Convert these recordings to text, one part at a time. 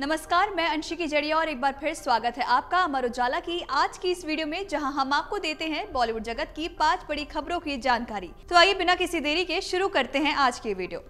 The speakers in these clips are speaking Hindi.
नमस्कार मैं अंशिकी जड़िया और एक बार फिर स्वागत है आपका अमर उजाला की आज की इस वीडियो में जहां हम आपको देते हैं बॉलीवुड जगत की पांच बड़ी खबरों की जानकारी तो आइए बिना किसी देरी के शुरू करते हैं आज की वीडियो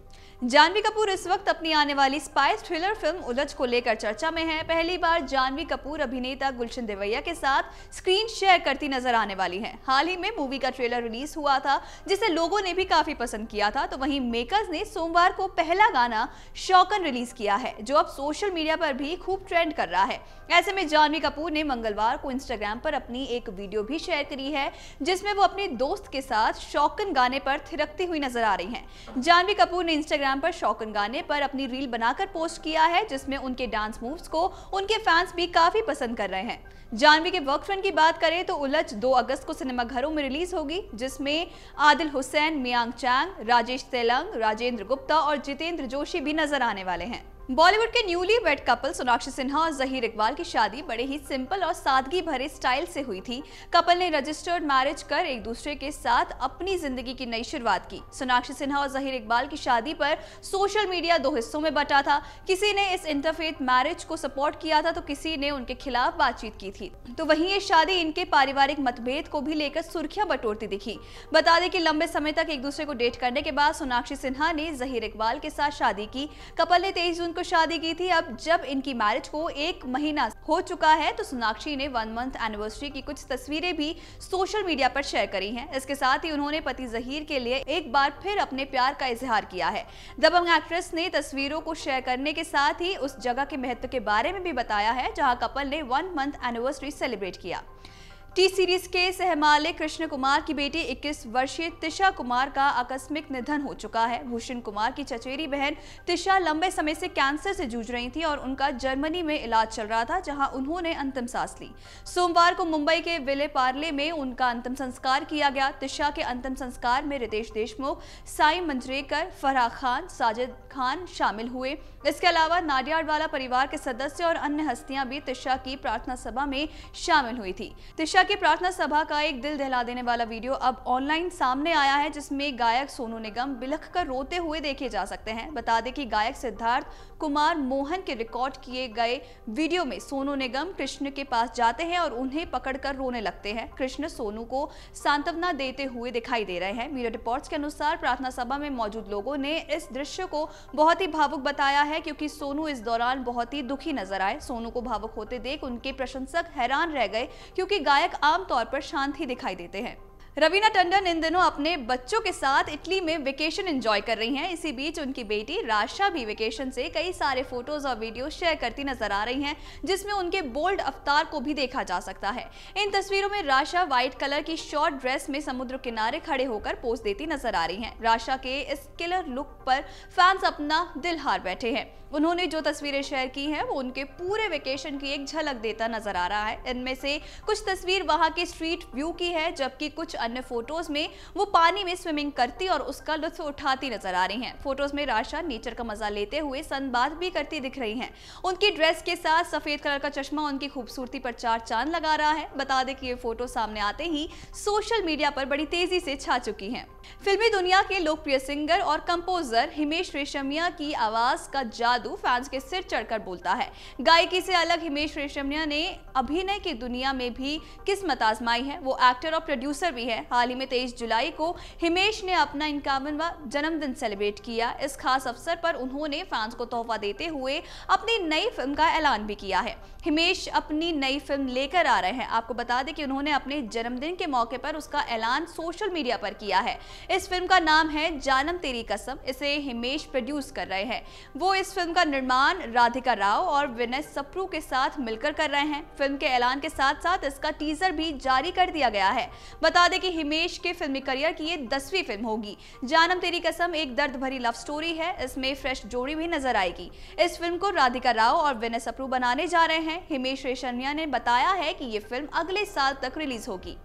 जानवी कपूर इस वक्त अपनी आने वाली स्पाइस थ्रिलर फिल्म उलझ को लेकर चर्चा में हैं। पहली बार जानवी कपूर अभिनेता गुलशन देवैया के साथ स्क्रीन शेयर करती नजर आने वाली हैं हाल ही में मूवी का ट्रेलर रिलीज हुआ था जिसे लोगों ने भी काफी पसंद किया था तो वहीं मेकर्स ने सोमवार को पहला गाना शौकन रिलीज किया है जो अब सोशल मीडिया पर भी खूब ट्रेंड कर रहा है ऐसे में जानवी कपूर ने मंगलवार को इंस्टाग्राम पर अपनी एक वीडियो भी शेयर करी है जिसमें वो अपने दोस्त के साथ शौकन गाने पर थिरकती हुई नजर आ रही है जानवी कपूर ने इंस्टाग्राम इंस्टाग्राम पर शौकन गाने पर अपनी रील बनाकर पोस्ट किया है जिसमें उनके डांस मूव्स को उनके फैंस भी काफी पसंद कर रहे हैं जानवी के वर्क फ्रेंड की बात करें तो उलझ 2 अगस्त को सिनेमाघरों में रिलीज होगी जिसमें आदिल हुसैन मियांग चांग राजेश तेलंग राजेंद्र गुप्ता और जितेंद्र जोशी भी नजर आने वाले हैं बॉलीवुड के newly wed couple Sonakshi Sinha और जहीर इकबाल की शादी बड़े ही सिंपल और सादगी भरे स्टाइल से हुई थी कपल ने रजिस्टर्ड मैरिज कर एक दूसरे के साथ अपनी जिंदगी की नई शुरुआत की सोनाक्षी सिन्हा और जहीर इकबाल की शादी पर सोशल मीडिया दो हिस्सों में बटा था किसी ने इस इंटरफेथ मैरिज को सपोर्ट किया था तो किसी ने उनके खिलाफ बातचीत की थी तो वही ये शादी इनके पारिवारिक मतभेद को भी लेकर सुर्खियां बटोरती दिखी बता दें कि लंबे समय तक एक दूसरे को डेट करने के बाद सोनाक्षी सिन्हा ने जहीर इकबाल के साथ शादी की कपल ने तेईस जून को शादी की थी अब जब इनकी मैरिज को एक महीना हो चुका है तो सोनाक्षी ने वन मंथ एनिवर्सरी की कुछ तस्वीरें भी सोशल मीडिया पर शेयर करी हैं इसके साथ ही उन्होंने पति जहीर के लिए एक बार फिर अपने प्यार का इजहार किया है दबंग एक्ट्रेस ने तस्वीरों को शेयर करने के साथ ही उस जगह के महत्व के बारे में भी बताया है जहाँ कपल ने वन मंथ एनिवर्सरी सेलिब्रेट किया टी सीरीज के सहमालिक कृष्ण कुमार की बेटी 21 वर्षीय तिशा कुमार का आकस्मिक निधन हो चुका है भूषण कुमार की चचेरी बहन तिशा लंबे समय से कैंसर से जूझ रही थी और उनका जर्मनी में इलाज चल रहा था जहां उन्होंने अंतिम सांस ली सोमवार को मुंबई के विले पार्ले में उनका अंतिम संस्कार किया गया तिशा के अंतिम संस्कार में रितेश देशमुख साई मंजरेकर फराह खान साजिद खान शामिल हुए इसके अलावा नाडियाडवाला परिवार के सदस्य और अन्य हस्तियां भी तिशा की प्रार्थना सभा में शामिल हुई थी तिशा की प्रार्थना सभा का एक दिल दहला देने वाला वीडियो अब ऑनलाइन सामने आया है जिसमें गायक सोनू निगम बिलख कर रोते हुए देखे जा सकते हैं बता दें कि गायक सिद्धार्थ कुमार मोहन के रिकॉर्ड किए गए वीडियो में सोनू निगम कृष्ण के पास जाते हैं और उन्हें पकड़कर रोने लगते हैं कृष्ण सोनू को सांत्वना देते हुए दिखाई दे रहे हैं मीडिया रिपोर्ट के अनुसार प्रार्थना सभा में मौजूद लोगों ने इस दृश्य को बहुत ही भावुक बताया है क्योंकि सोनू इस दौरान बहुत ही दुखी नजर आए सोनू को भावुक होते देख उनके प्रशंसक हैरान रह गए क्योंकि गायक ब्लैक आमतौर पर शांत ही दिखाई देते हैं रवीना टंडन इन दिनों अपने बच्चों के साथ इटली में वेकेशन एंजॉय कर रही हैं इसी बीच उनकी बेटी राशा भी वेकेशन से कई सारे फोटोज और वीडियो शेयर करती नजर आ रही हैं जिसमें उनके बोल्ड अवतार को भी देखा जा सकता है इन तस्वीरों में राशा व्हाइट कलर की शॉर्ट ड्रेस में समुद्र किनारे खड़े होकर पोस्ट देती नजर आ रही है राशा के इस किलर लुक पर फैंस अपना दिल हार बैठे हैं उन्होंने जो तस्वीरें शेयर की हैं वो उनके पूरे वेकेशन की एक झलक देता नजर आ रहा है इनमें से कुछ तस्वीर वहां के स्ट्रीट व्यू की है जबकि कुछ अन्य फोटोज में वो पानी में स्विमिंग करती और उसका लुत्फ उठाती नजर आ रही हैं फोटोज में राशा नेचर का मजा लेते हुए सनबाद भी करती दिख रही हैं उनकी ड्रेस के साथ सफेद कलर का चश्मा उनकी खूबसूरती पर चार चांद लगा रहा है बता दें कि ये फोटो सामने आते ही सोशल मीडिया पर बड़ी तेजी से छा चुकी है फिल्मी दुनिया के लोकप्रिय सिंगर और कंपोजर हिमेश रेशमिया की आवाज का जादू फैंस के सिर चढ़कर बोलता है गायकी से अलग हिमेश रेशमिया ने अभिनय की दुनिया में भी किस्मत आजमाई है वो एक्टर और प्रोड्यूसर भी है है हाल ही में तेईस जुलाई को हिमेश ने अपना इक्यावनवा जन्मदिन सेलिब्रेट किया इस खास अवसर पर उन्होंने फैंस को तोहफा देते हुए अपनी नई फिल्म का ऐलान भी किया है हिमेश अपनी नई फिल्म लेकर आ रहे हैं आपको बता दें कि उन्होंने अपने जन्मदिन के मौके पर उसका ऐलान सोशल मीडिया पर किया है इस फिल्म का नाम है जानम तेरी कसम इसे हिमेश प्रोड्यूस कर रहे हैं वो इस फिल्म का निर्माण राधिका राव और विनय सप्रू के साथ मिलकर कर रहे हैं फिल्म के ऐलान के साथ साथ इसका टीजर भी जारी कर दिया गया है बता दें कि कि हिमेश के फिल्मी करियर की ये दसवीं फिल्म होगी जानम तेरी कसम एक दर्द भरी लव स्टोरी है इसमें फ्रेश जोड़ी भी नजर आएगी इस फिल्म को राधिका राव और विनय सप्रू बनाने जा रहे हैं हिमेश रेशमिया ने बताया है कि ये फिल्म अगले साल तक रिलीज होगी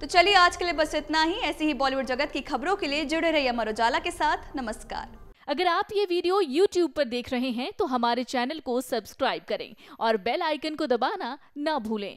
तो चलिए आज के लिए बस इतना ही ऐसी ही बॉलीवुड जगत की खबरों के लिए जुड़े रहिए अमर उजाला के साथ नमस्कार अगर आप ये वीडियो YouTube पर देख रहे हैं तो हमारे चैनल को सब्सक्राइब करें और बेल आइकन को दबाना ना भूलें